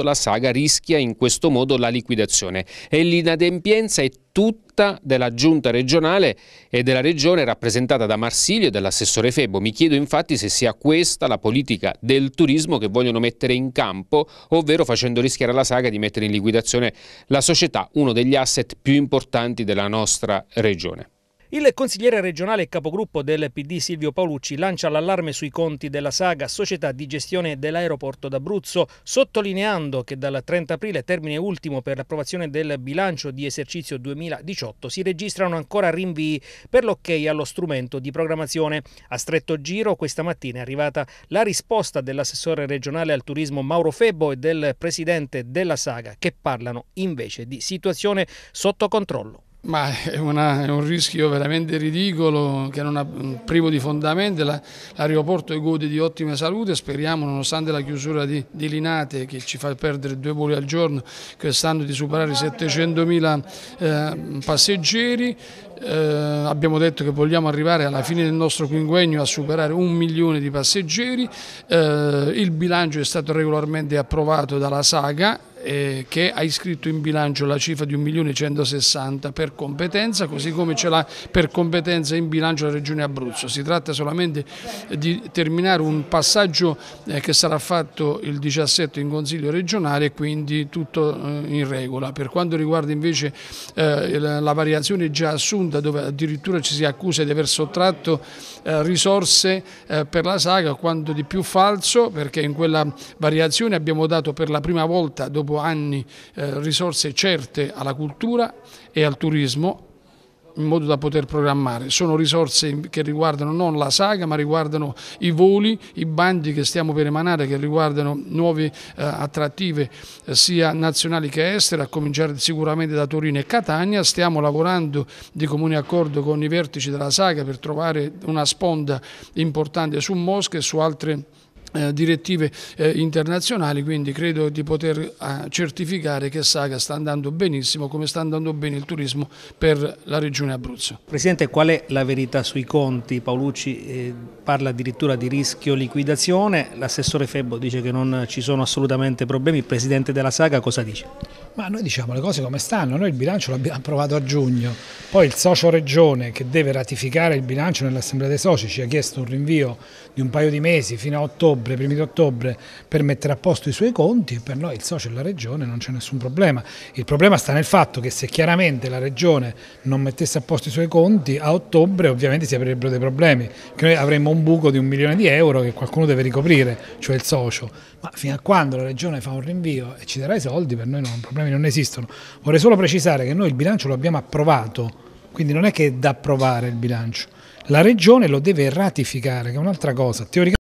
la saga rischia in questo modo la liquidazione e l'inadempienza è tutta della giunta regionale e della regione rappresentata da Marsilio e dall'assessore Febo. Mi chiedo infatti se sia questa la politica del turismo che vogliono mettere in campo, ovvero facendo rischiare alla saga di mettere in liquidazione la società, uno degli asset più importanti della nostra regione. Il consigliere regionale e capogruppo del PD Silvio Paolucci lancia l'allarme sui conti della Saga, società di gestione dell'aeroporto d'Abruzzo, sottolineando che dal 30 aprile, termine ultimo per l'approvazione del bilancio di esercizio 2018, si registrano ancora rinvii per l'ok allo strumento di programmazione. A stretto giro questa mattina è arrivata la risposta dell'assessore regionale al turismo Mauro Febbo e del presidente della Saga, che parlano invece di situazione sotto controllo. Ma è, una, è, un rischio veramente ridicolo, che non ha, mm, privo di fondamento. l'aeroporto gode di ottima salute, speriamo nonostante la chiusura di, di, Linate che ci fa perdere due voli al giorno, quest'anno di superare i 700.000 eh, passeggeri. Eh, abbiamo detto che vogliamo arrivare alla fine del nostro quinquennio a superare un milione di passeggeri, eh, il bilancio è stato regolarmente approvato dalla Saga, eh, che ha iscritto in bilancio la cifra di 1.160.000 per competenza, così come ce l'ha per competenza in bilancio la Regione Abruzzo. Si tratta solamente di terminare un passaggio eh, che sarà fatto il 17 in Consiglio regionale e quindi tutto eh, in regola. Per quanto riguarda invece eh, la variazione già assunta, dove addirittura ci si accusa di aver sottratto eh, risorse eh, per la saga, quanto di più falso, perché in quella variazione abbiamo dato per la prima volta dopo dopo anni eh, risorse certe alla cultura e al turismo in modo da poter programmare. Sono risorse che riguardano non la saga ma riguardano i voli, i bandi che stiamo per emanare che riguardano nuove eh, attrattive eh, sia nazionali che estere, a cominciare sicuramente da Torino e Catania. Stiamo lavorando di comune accordo con i vertici della saga per trovare una sponda importante su Mosca e su altre eh, direttive eh, internazionali, quindi credo di poter eh, certificare che Saga sta andando benissimo come sta andando bene il turismo per la regione Abruzzo. Presidente, qual è la verità sui conti? Paolucci eh, parla addirittura di rischio liquidazione, l'assessore Febbo dice che non ci sono assolutamente problemi, il presidente della Saga cosa dice? Ma noi diciamo le cose come stanno, noi il bilancio l'abbiamo approvato a giugno, poi il socio regione che deve ratificare il bilancio nell'assemblea dei soci ci ha chiesto un rinvio di un paio di mesi fino a ottobre ottobre, primi di ottobre per mettere a posto i suoi conti per noi il socio e la regione non c'è nessun problema. Il problema sta nel fatto che se chiaramente la regione non mettesse a posto i suoi conti a ottobre ovviamente si avrebbero dei problemi, che noi avremmo un buco di un milione di euro che qualcuno deve ricoprire, cioè il socio, ma fino a quando la regione fa un rinvio e ci darà i soldi per noi non, problemi non esistono. Vorrei solo precisare che noi il bilancio lo abbiamo approvato, quindi non è che è da approvare il bilancio, la regione lo deve ratificare, che è un'altra cosa. Teoricamente